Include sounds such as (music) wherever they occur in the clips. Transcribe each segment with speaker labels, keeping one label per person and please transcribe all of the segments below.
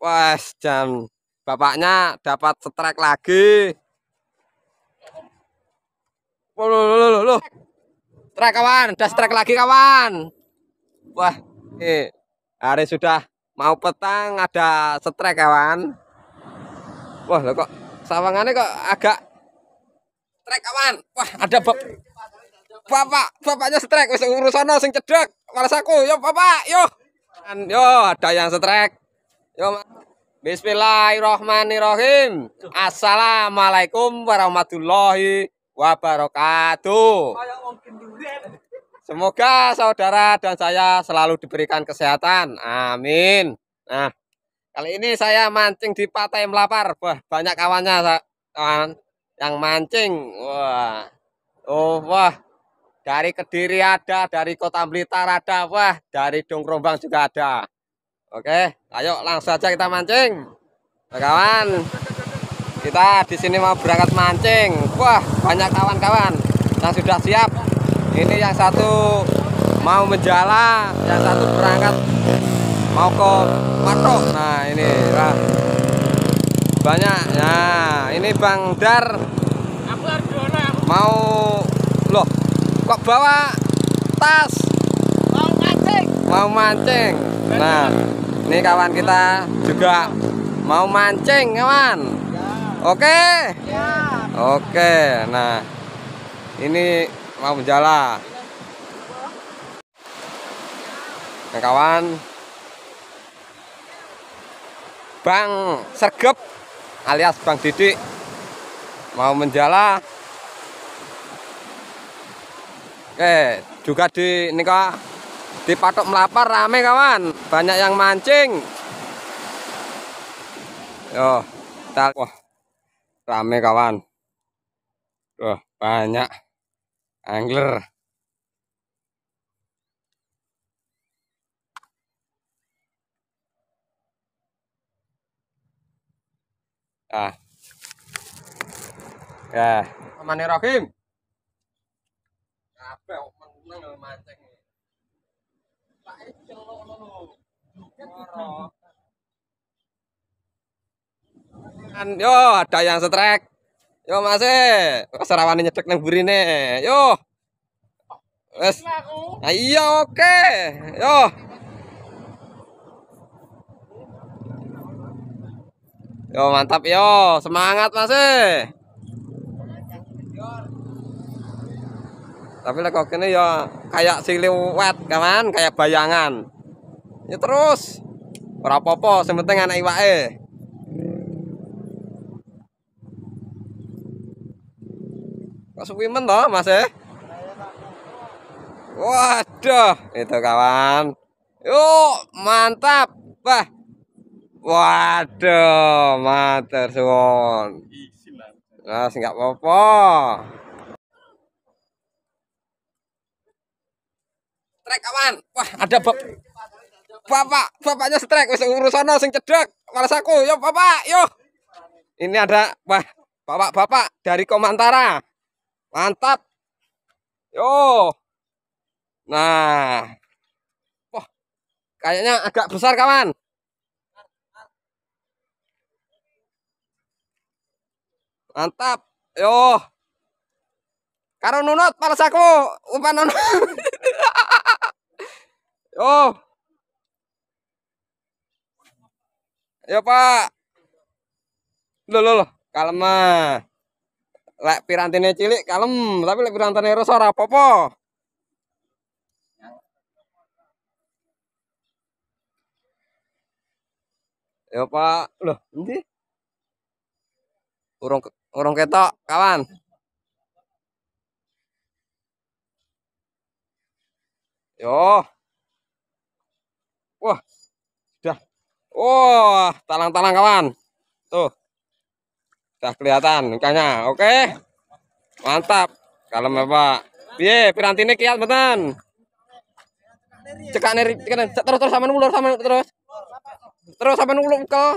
Speaker 1: Wes, jam bapaknya dapat setrek lagi. Loh, loh, loh, loh, Strike kawan, udah strike lagi kawan. Wah, eh, hari sudah mau petang ada strike kawan. Wah, loh kok sawangannya kok agak strike kawan. Wah, ada bap bapak, bapaknya strike Wes urusan sing cedek. Males aku, yo bapak, yo. Yo, ada yang strike. Ya, Bismillahirrahmanirrahim. Assalamualaikum warahmatullahi wabarakatuh. Semoga saudara dan saya selalu diberikan kesehatan. Amin. Nah, kali ini saya mancing di Pantai Melapar. Wah, banyak kawannya kawan yang mancing. Wah. Oh, wah. Dari Kediri ada, dari Kota Blitar ada, wah, dari Dongrombang juga ada. Oke, ayo langsung aja kita mancing. Nah, kawan, kita di sini mau berangkat mancing. Wah, banyak kawan-kawan yang sudah siap. Ini yang satu mau menjala, yang satu berangkat mau ke patok. Nah, ini lah. Banyak. Nah, ini Bang Dar mau loh kok bawa tas mau mancing mau mancing Nah, ini kawan kita juga mau mancing, kawan. Oke. Iya. Oke. nah, ini mau menjala. Nah, kawan. Bang Sergep alias Bang Didik mau menjala. Oke, juga di ini nikah di Patok Melapar rame kawan, banyak yang mancing. Yo, kita wah. Rame kawan. Wah, banyak angler. Ah. Ya. Amane Rohim. Apa menang mancing. Yo, ada yang setrek, Yo, masih e. Serawane nyedek nang burine. Yo. Wes. Nah, iya, oke. Okay. Yo. Yo, mantap yo. Semangat, masih. E. tapi lah kok kene ya kayak siluet kawan kayak bayangan ya terus berapa po sementara anak iwa eh Kok suwi toh, Mas eh? Waduh, itu kawan. Yuk, mantap. Wah. Waduh, matur suwun. Nah, enggak apa-apa. strike kawan. Wah, ada bap Bapak, bapaknya strike wis urusono sing cedek. Males aku, yo Bapak, yo. Ini ada wah, Bapak-bapak dari Komantara. Mantap. Yo. Nah. Wah. Kayaknya agak besar, kawan. Mantap. Yo. Karo nunut males Umpan nunut. (laughs) Oh. Ya Pak. Loh loh loh, kalem ah. Lek pirantine cilik kalem, tapi lek pirantine resor ora apa-apa. Ya Pak, loh, endi? Urung urung ketok, kawan. Yo. Wah, sudah. Wah, talang-talang kawan. Tuh. Sudah kelihatan ikannya. Oke. Mantap. Kalau ya, Bapak. Piye, pirantine kiat mboten? Cekak neri, cekak terus terus sama ulur sama terus. Terus sama ulur ke.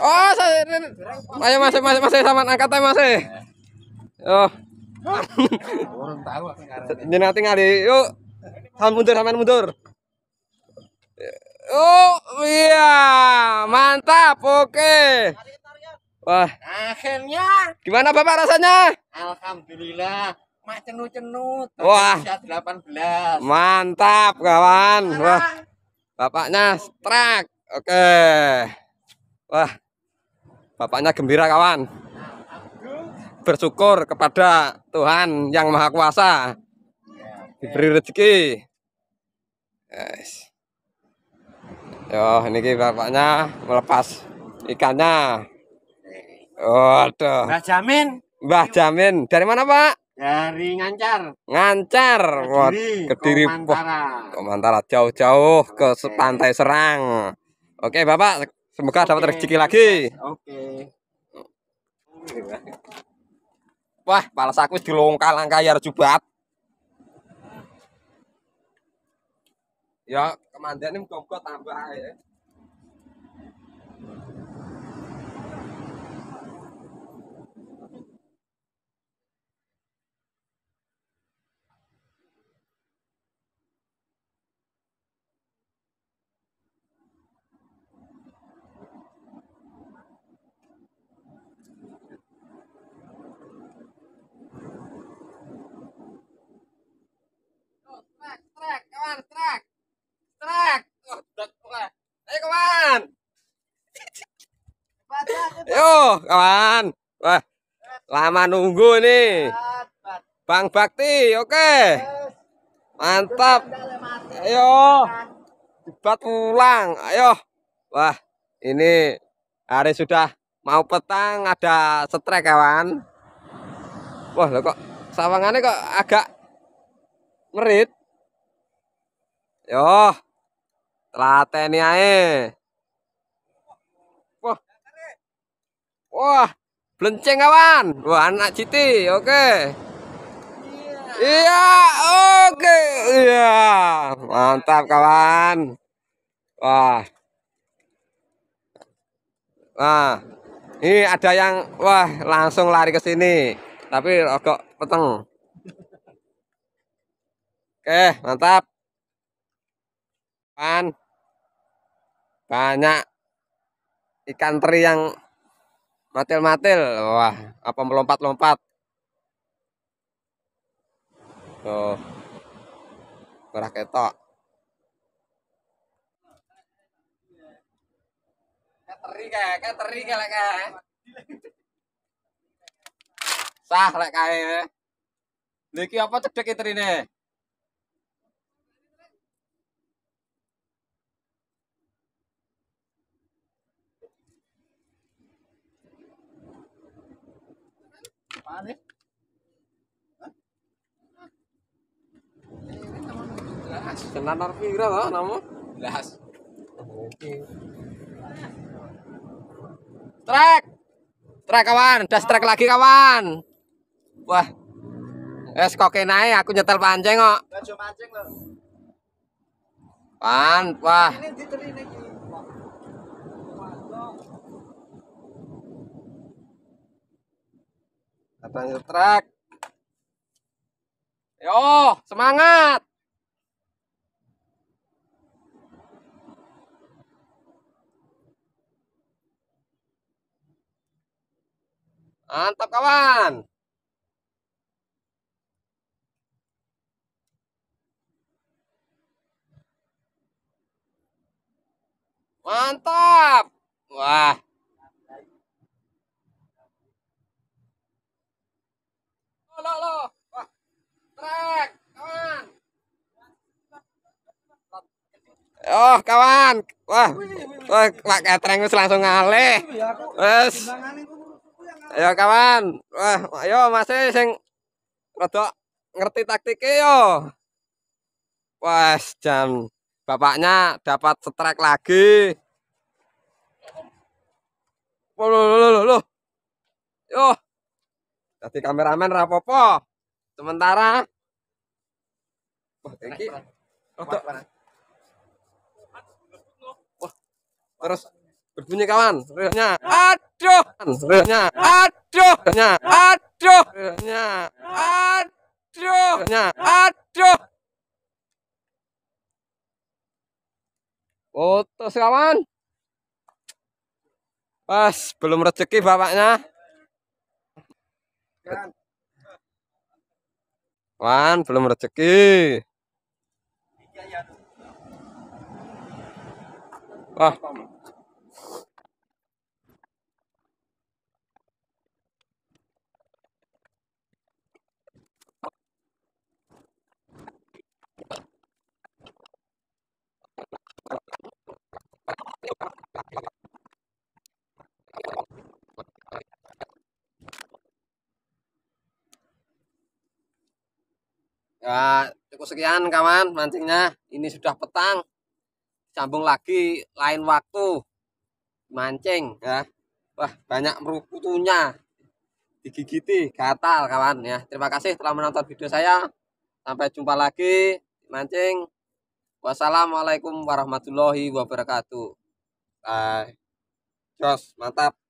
Speaker 1: Oh, saya masih masih masih sama angkat masih. Iya. Oh. Orang tahu aku ngarep. Jenengan yuk. Tangan mundur, sampean mundur. Oh, iya. Mantap. Oke. Okay. Wah. Akhirnya. Gimana Bapak rasanya? Alhamdulillah. Mak cenut-cenut. Wah. 18. Mantap, kawan. Wah. Bapaknya strak Oke. Okay. Wah. Bapaknya gembira, kawan. Bersyukur kepada Tuhan Yang Maha Kuasa. Ya, Diberi rezeki. Guys. Yo, ki bapaknya melepas ikannya. Waduh. Mbah Jamin. Mbah Jamin. Dari mana, Pak? Dari Ngancar. Ngancar. Kediri, Kediri Komantara. Komantara jauh-jauh ke okay. pantai Serang. Oke, Bapak, semoga okay. dapat rezeki lagi. Oke. Okay. Wah, palas aku dilongkal langkah ya jubat. Ya, kemandekne muga-muga tambah ae. Halo, kawan. Wah, lama nunggu ini. Bang Bakti, oke. Mantap. Ayo. cepat pulang. Ayo. Wah, ini hari sudah mau petang ada setrek kawan. Wah, lo kok sawangannya kok agak merit. Yo. Telateni eh. Wah, belenceng kawan. Wah, anak Citi. Oke. Okay. Iya, oke. Okay. Iya. Mantap kawan. Wah. wah. ini ada yang wah langsung lari ke sini. Tapi rokok peteng. Oke, mantap. Kan Banyak ikan teri yang matil-matil, wah apa melompat-lompat Tuh merah ketok kateri kae kateri kae lek sah lek kae ya. lha apa cedek trine? Pare. Ya? Kena narpira tau ah, namu? Belas. Oke. Trek. Trek kawan, das trek lagi kawan. Wah. Es koke naik, ya? aku nyetel pancing kok. Pancing Pan, wah. Ini ke truk. Yo, semangat. Mantap kawan. Mantap. Wah. Oh, kawan. Wah. Wah, Pak Katreng wis langsung ngalih. Wis. Ya, ya, ayo kawan. Wah, ayo masih e, sing rada ngerti taktiknya yo. Wes jam bapaknya dapat setrek lagi. Loh, loh, loh, loh. Yo. tadi kameramen rapopo. Sementara Wah, iki oh, rodok Wah. Terus berbunyi kawan, relnya. Aduh, relnya. Aduh, relnya. Aduh, relnya. Aduh, relnya. Aduh. Putus kawan. Pas belum rezeki bapaknya. Kan. Wan, belum rezeki. Wah. Cukup sekian kawan mancingnya. Ini sudah petang. Sambung lagi lain waktu mancing ya. Wah, banyak merukutunya. Digigiti, gatal kawan ya. Terima kasih telah menonton video saya. Sampai jumpa lagi mancing. Wassalamualaikum warahmatullahi wabarakatuh. Bye. Jos, mantap.